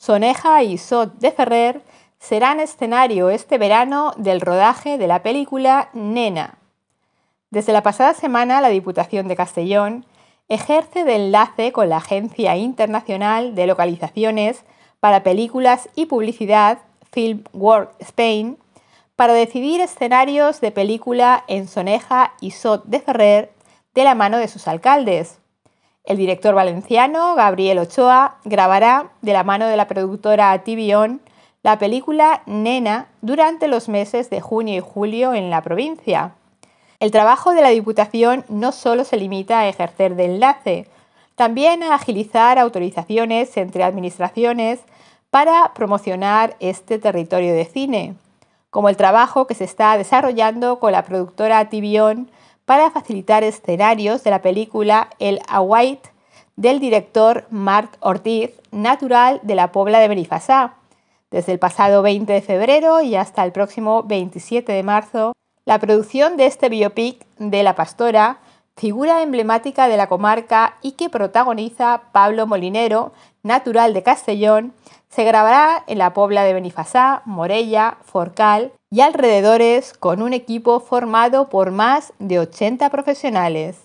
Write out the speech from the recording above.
Soneja y Sot de Ferrer serán escenario este verano del rodaje de la película Nena. Desde la pasada semana, la Diputación de Castellón ejerce de enlace con la Agencia Internacional de Localizaciones para Películas y Publicidad, Film Work Spain, para decidir escenarios de película en Soneja y Sot de Ferrer de la mano de sus alcaldes, el director valenciano, Gabriel Ochoa, grabará de la mano de la productora Tibión la película Nena durante los meses de junio y julio en la provincia. El trabajo de la Diputación no solo se limita a ejercer de enlace, también a agilizar autorizaciones entre administraciones para promocionar este territorio de cine, como el trabajo que se está desarrollando con la productora Tibión para facilitar escenarios de la película El Await del director Marc Ortiz, natural de la Pobla de Benifasá. Desde el pasado 20 de febrero y hasta el próximo 27 de marzo, la producción de este biopic de La Pastora, figura emblemática de la comarca y que protagoniza Pablo Molinero, natural de Castellón, se grabará en la Pobla de Benifasá, Morella, Forcal, y alrededores con un equipo formado por más de 80 profesionales.